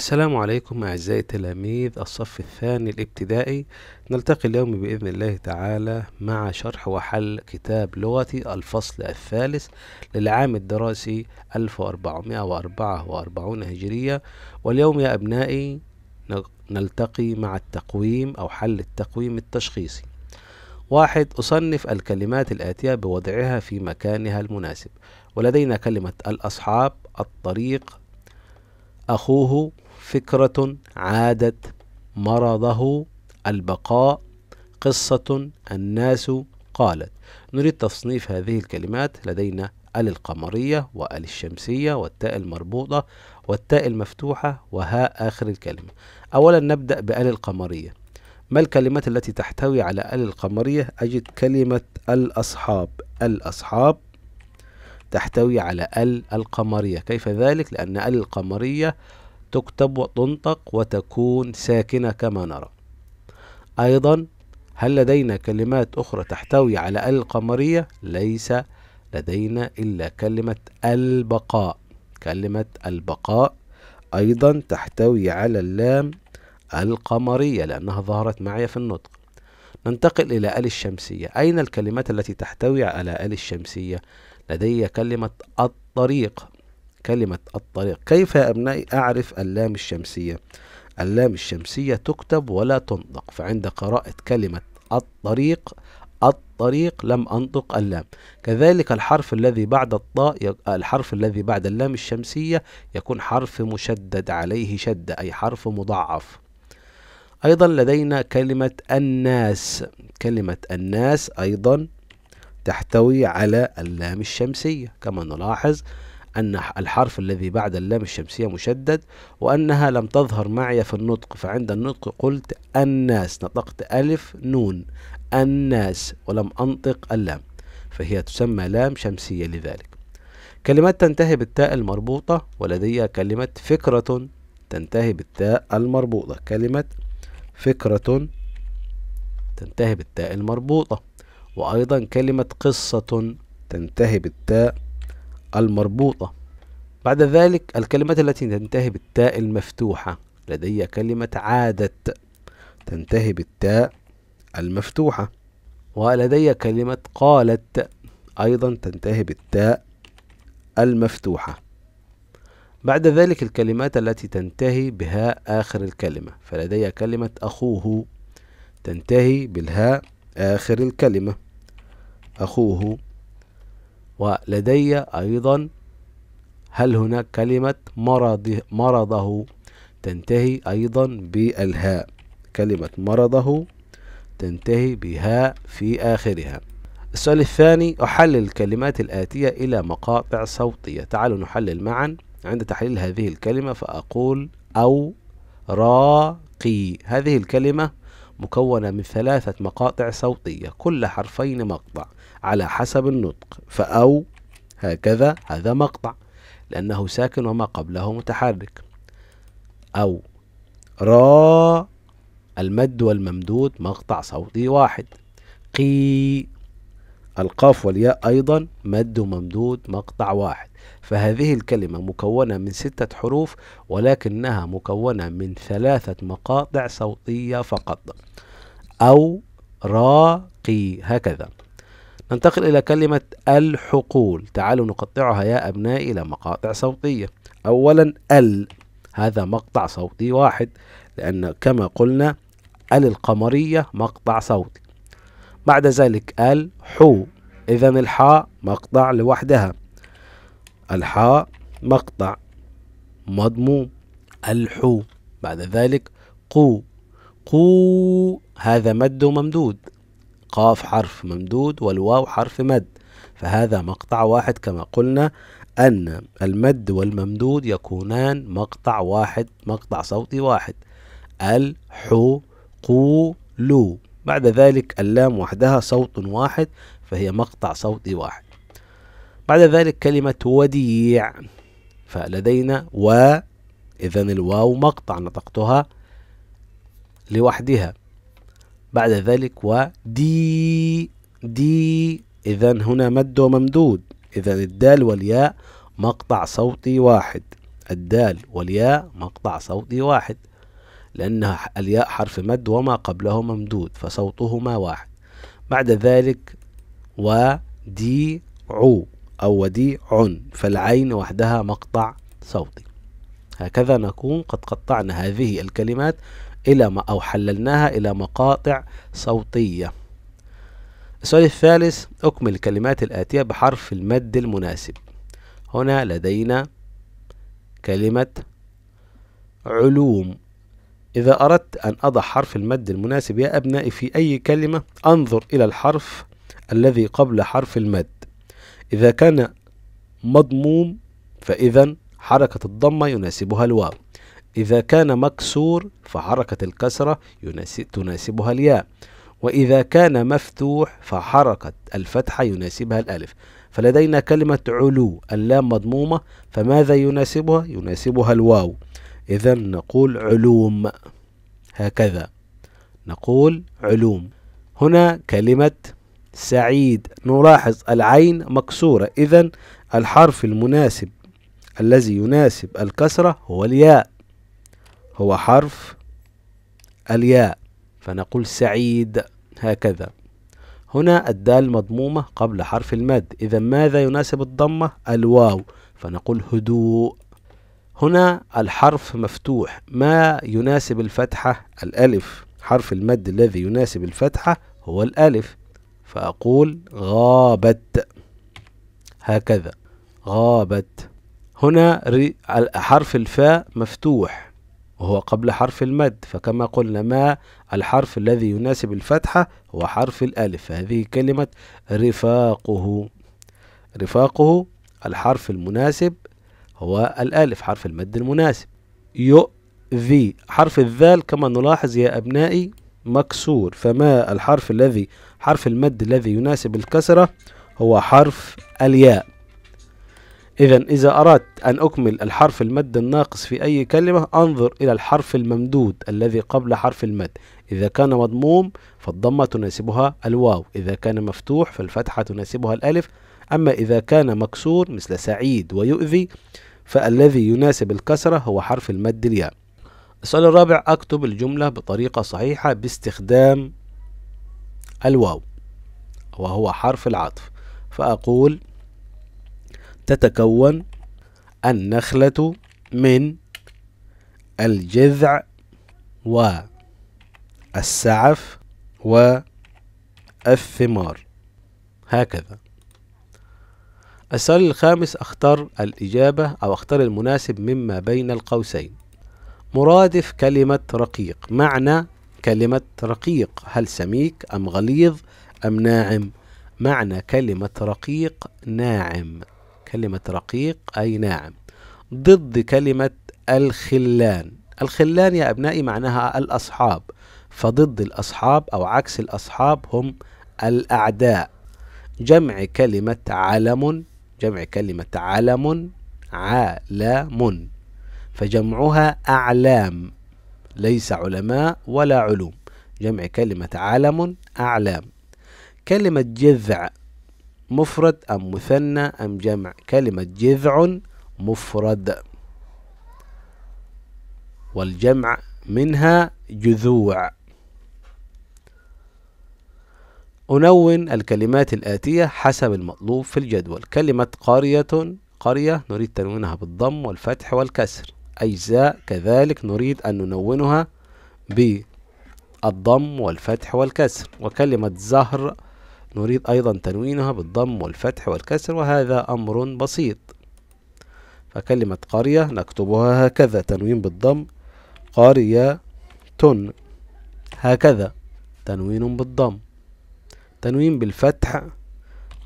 السلام عليكم أعزائي تلاميذ الصف الثاني الابتدائي نلتقي اليوم بإذن الله تعالى مع شرح وحل كتاب لغتي الفصل الثالث للعام الدراسي 1444 هجرية واليوم يا أبنائي نلتقي مع التقويم أو حل التقويم التشخيصي واحد أصنف الكلمات الآتية بوضعها في مكانها المناسب ولدينا كلمة الأصحاب الطريق أخوه فكرة عادت مرضه البقاء قصة الناس قالت نريد تصنيف هذه الكلمات لدينا ال القمرية وال الشمسية والتاء المربوطة والتاء المفتوحة وهاء آخر الكلمة أولا نبدأ بال القمرية ما الكلمات التي تحتوي على ال القمرية أجد كلمة الأصحاب الأصحاب تحتوي على ال القمرية كيف ذلك؟ لأن ال القمرية تكتب وتنطق وتكون ساكنة كما نرى أيضا هل لدينا كلمات أخرى تحتوي على ال القمرية؟ ليس لدينا إلا كلمة البقاء كلمة البقاء أيضا تحتوي على اللام القمرية لأنها ظهرت معي في النطق ننتقل إلى ال الشمسية أين الكلمات التي تحتوي على ال الشمسية؟ لدي كلمة الطريق كلمة الطريق كيف يا أبنائي أعرف اللام الشمسية اللام الشمسية تكتب ولا تنطق فعند قراءة كلمة الطريق الطريق لم أنطق اللام كذلك الحرف الذي بعد الطاء الحرف الذي بعد اللام الشمسية يكون حرف مشدد عليه شدة أي حرف مضعف أيضا لدينا كلمة الناس كلمة الناس أيضا تحتوي على اللام الشمسية كما نلاحظ أن الحرف الذي بعد اللام الشمسية مشدد وأنها لم تظهر معي في النطق فعند النطق قلت الناس نطقت ألف نون الناس ولم أنطق اللام فهي تسمى لام شمسية لذلك كلمات تنتهي بالتاء المربوطة ولدي كلمة فكرة تنتهي بالتاء المربوطة كلمة فكرة تنتهي بالتاء المربوطة وأيضا كلمة قصة تنتهي بالتاء المربوطة بعد ذلك الكلمات التي تنتهي بالتاء المفتوحة لدي كلمة عادت تنتهي بالتاء المفتوحة ولدي كلمة قالت أيضا تنتهي بالتاء المفتوحة بعد ذلك الكلمات التي تنتهي بها آخر الكلمة فلدي كلمة أخوه تنتهي بالهاء آخر الكلمة أخوه ولدي أيضا هل هناك كلمة مرض مرضه تنتهي أيضا بالهاء كلمة مرضه تنتهي بهاء في آخرها السؤال الثاني أحلل الكلمات الآتية إلى مقاطع صوتية تعالوا نحلل معا عند تحليل هذه الكلمة فأقول أو راقي هذه الكلمة مكونة من ثلاثة مقاطع صوتية كل حرفين مقطع على حسب النطق فأو هكذا هذا مقطع لأنه ساكن وما قبله متحرك أو را المد والممدود مقطع صوتي واحد قي القاف والياء أيضا مد وممدود مقطع واحد فهذه الكلمة مكونة من ستة حروف ولكنها مكونة من ثلاثة مقاطع صوتية فقط أو راقي هكذا ننتقل إلى كلمة الحقول تعالوا نقطعها يا أبنائي إلى مقاطع صوتية أولا ال هذا مقطع صوتي واحد لأن كما قلنا ال القمرية مقطع صوتي بعد ذلك ال حو إذا الحاء مقطع لوحدها الحاء مقطع مضموم الحو بعد ذلك قو قو هذا مد ممدود القاف حرف ممدود والواو حرف مد فهذا مقطع واحد كما قلنا أن المد والممدود يكونان مقطع واحد مقطع صوتي واحد الحقولو بعد ذلك اللام وحدها صوت واحد فهي مقطع صوتي واحد بعد ذلك كلمة وديع فلدينا و إذا الواو مقطع نطقتها لوحدها بعد ذلك ودي دي إذا هنا مد وممدود إذا الدال والياء مقطع صوتي واحد الدال والياء مقطع صوتي واحد لأن الياء حرف مد وما قبله ممدود فصوتهما واحد بعد ذلك عو أو وديع فالعين وحدها مقطع صوتي هكذا نكون قد قطعنا هذه الكلمات إلى ما أو حللناها إلى مقاطع صوتية السؤال الثالث أكمل الكلمات الآتية بحرف المد المناسب هنا لدينا كلمة علوم إذا أردت أن أضع حرف المد المناسب يا أبنائي في أي كلمة أنظر إلى الحرف الذي قبل حرف المد إذا كان مضموم فإذا حركة الضمة يناسبها الواو إذا كان مكسور فحركة الكسرة تناسبها الياء وإذا كان مفتوح فحركة الفتحة يناسبها الألف فلدينا كلمة علو اللام مضمومة فماذا يناسبها؟ يناسبها الواو إذا نقول علوم هكذا نقول علوم هنا كلمة سعيد نلاحظ العين مكسورة إذا الحرف المناسب الذي يناسب الكسرة هو الياء هو حرف الياء فنقول سعيد هكذا هنا الدال مضمومة قبل حرف المد إذا ماذا يناسب الضمة الواو فنقول هدوء هنا الحرف مفتوح ما يناسب الفتحة الألف حرف المد الذي يناسب الفتحة هو الألف فأقول غابت هكذا غابت هنا حرف الفاء مفتوح وهو قبل حرف المد فكما قلنا ما الحرف الذي يناسب الفتحة هو حرف الألف فهذه كلمة رفاقه رفاقه الحرف المناسب هو الألف حرف المد المناسب يؤذي حرف الذال كما نلاحظ يا أبنائي مكسور فما الحرف الذي حرف المد الذي يناسب الكسرة هو حرف الياء إذا إذا أردت أن أكمل الحرف المد الناقص في أي كلمة أنظر إلى الحرف الممدود الذي قبل حرف المد إذا كان مضموم فالضمة تناسبها الواو إذا كان مفتوح فالفتحة تناسبها الألف أما إذا كان مكسور مثل سعيد ويؤذي فالذي يناسب الكسرة هو حرف المد الياء السؤال الرابع أكتب الجملة بطريقة صحيحة باستخدام الواو وهو حرف العطف فأقول تتكون النخلة من الجذع والسعف والثمار هكذا السؤال الخامس اختار الإجابة أو اختار المناسب مما بين القوسين مرادف كلمة رقيق معنى كلمة رقيق هل سميك أم غليظ أم ناعم معنى كلمة رقيق ناعم كلمة رقيق أي ناعم ضد كلمة الخلان الخلان يا أبنائي معناها الأصحاب فضد الأصحاب أو عكس الأصحاب هم الأعداء جمع كلمة علم جمع كلمة علم عالم فجمعها أعلام ليس علماء ولا علوم جمع كلمة علم أعلام كلمة جذع مفرد أم مثنى أم جمع كلمة جذع مفرد والجمع منها جذوع أنون الكلمات الآتية حسب المطلوب في الجدول كلمة قرية قرية نريد تنوينها بالضم والفتح والكسر أجزاء كذلك نريد أن ننونها بالضم والفتح والكسر وكلمة زهر نريد أيضا تنوينها بالضم والفتح والكسر وهذا أمر بسيط فكلمة قرية نكتبها هكذا تنوين بالضم قرية تن هكذا تنوين بالضم تنوين بالفتح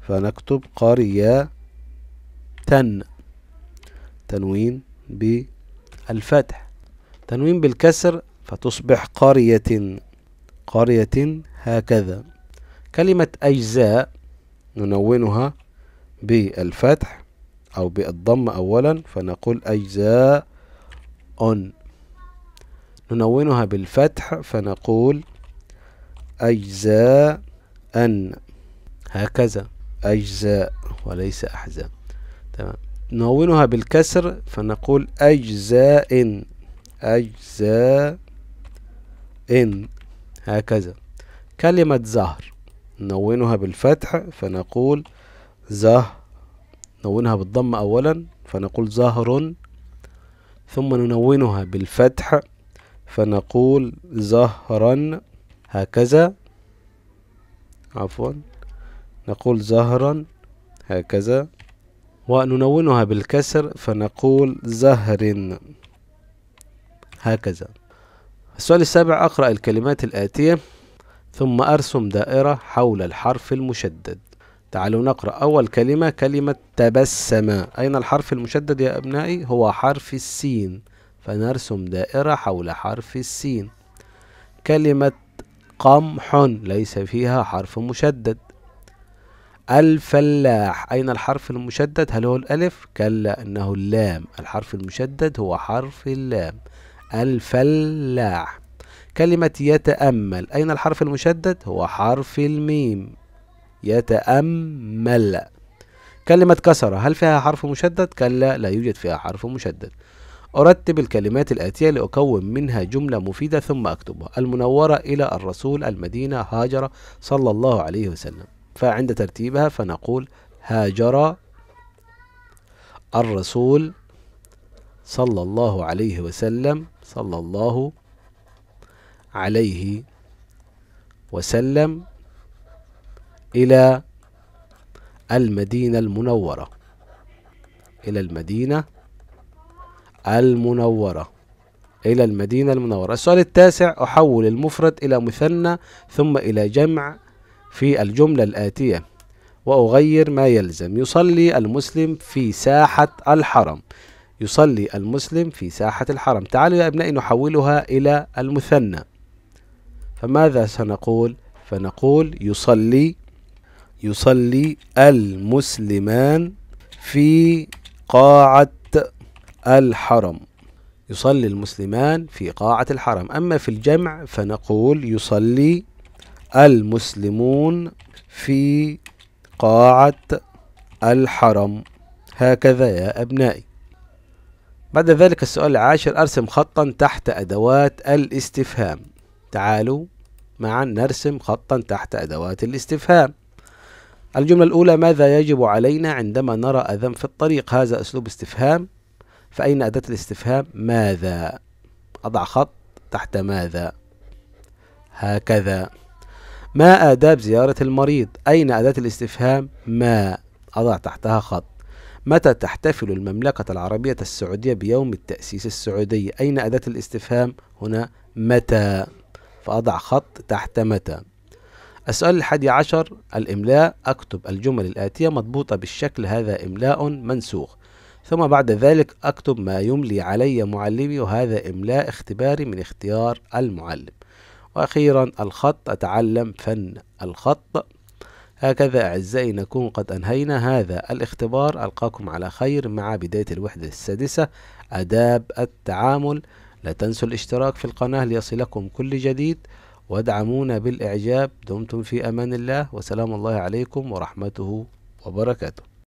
فنكتب قرية تن تنوين بالفتح تنوين بالكسر فتصبح قرية قرية هكذا كلمة أجزاء ننونها بالفتح أو بالضم أولا فنقول أجزاء أن ننونها بالفتح فنقول أجزاء أن هكذا أجزاء وليس أحزاب تمام نونها بالكسر فنقول أجزاء أجزاء إن هكذا كلمة زهر نونها بالفتح فنقول زه نونها بالضم أولا فنقول زهر ثم ننونها بالفتح فنقول زهرا هكذا عفوا نقول زهرا هكذا وننونها بالكسر فنقول زهر هكذا السؤال السابع أقرأ الكلمات الآتية ثم أرسم دائرة حول الحرف المشدد تعالوا نقرأ أول كلمة كلمة تبسم أين الحرف المشدد يا أبنائي؟ هو حرف السين فنرسم دائرة حول حرف السين كلمة قمح ليس فيها حرف مشدد الفلاح أين الحرف المشدد؟ هل هو الألف؟ كلا إنه اللام الحرف المشدد هو حرف اللام الفلاح كلمة يتأمل أين الحرف المشدد؟ هو حرف الميم يتأمل كلمة كسرة هل فيها حرف مشدد؟ كلا لا يوجد فيها حرف مشدد أرتب الكلمات الآتية لأكون منها جملة مفيدة ثم أكتبها المنورة إلى الرسول المدينة هاجر صلى الله عليه وسلم فعند ترتيبها فنقول هاجر الرسول صلى الله عليه وسلم صلى الله عليه وسلم إلى المدينة المنورة إلى المدينة المنورة إلى المدينة المنورة السؤال التاسع أحول المفرد إلى مثنى ثم إلى جمع في الجملة الآتية وأغير ما يلزم يصلي المسلم في ساحة الحرم يصلي المسلم في ساحة الحرم تعالوا يا أبنائي نحولها إلى المثنى فماذا سنقول فنقول يصلي يصلي المسلمان في قاعة الحرم يصلي المسلمان في قاعة الحرم أما في الجمع فنقول يصلي المسلمون في قاعة الحرم هكذا يا أبنائي بعد ذلك السؤال العاشر أرسم خطا تحت أدوات الاستفهام تعالوا معا نرسم خطا تحت أدوات الاستفهام الجملة الأولى ماذا يجب علينا عندما نرى أذى في الطريق هذا أسلوب استفهام فأين أداة الاستفهام ماذا أضع خط تحت ماذا هكذا ما آداب زيارة المريض أين أداة الاستفهام ما أضع تحتها خط متى تحتفل المملكة العربية السعودية بيوم التأسيس السعودي أين أداة الاستفهام هنا متى فأضع خط تحت متى السؤال الحادي عشر الإملاء أكتب الجمل الآتية مضبوطة بالشكل هذا إملاء منسوخ ثم بعد ذلك أكتب ما يملي علي معلمي وهذا إملاء اختباري من اختيار المعلم وأخيرا الخط أتعلم فن الخط هكذا أعزائي نكون قد أنهينا هذا الاختبار ألقاكم على خير مع بداية الوحدة السادسة آداب التعامل لا تنسوا الاشتراك في القناة ليصلكم كل جديد وادعمونا بالإعجاب دمتم في أمان الله وسلام الله عليكم ورحمته وبركاته